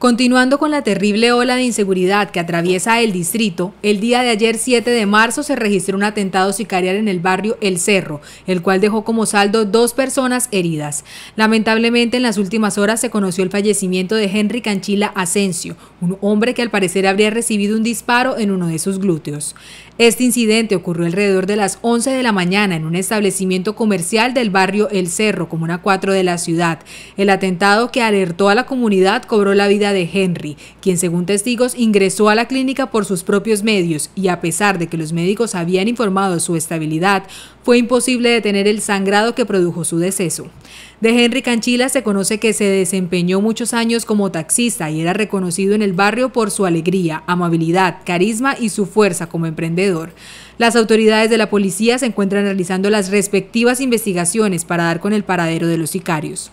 Continuando con la terrible ola de inseguridad que atraviesa el distrito, el día de ayer 7 de marzo se registró un atentado sicarial en el barrio El Cerro, el cual dejó como saldo dos personas heridas. Lamentablemente en las últimas horas se conoció el fallecimiento de Henry Canchila Asensio, un hombre que al parecer habría recibido un disparo en uno de sus glúteos. Este incidente ocurrió alrededor de las 11 de la mañana en un establecimiento comercial del barrio El Cerro, comuna 4 de la ciudad. El atentado que alertó a la comunidad cobró la vida de Henry, quien según testigos ingresó a la clínica por sus propios medios y a pesar de que los médicos habían informado su estabilidad, fue imposible detener el sangrado que produjo su deceso. De Henry Canchila se conoce que se desempeñó muchos años como taxista y era reconocido en el barrio por su alegría, amabilidad, carisma y su fuerza como emprendedor. Las autoridades de la policía se encuentran realizando las respectivas investigaciones para dar con el paradero de los sicarios.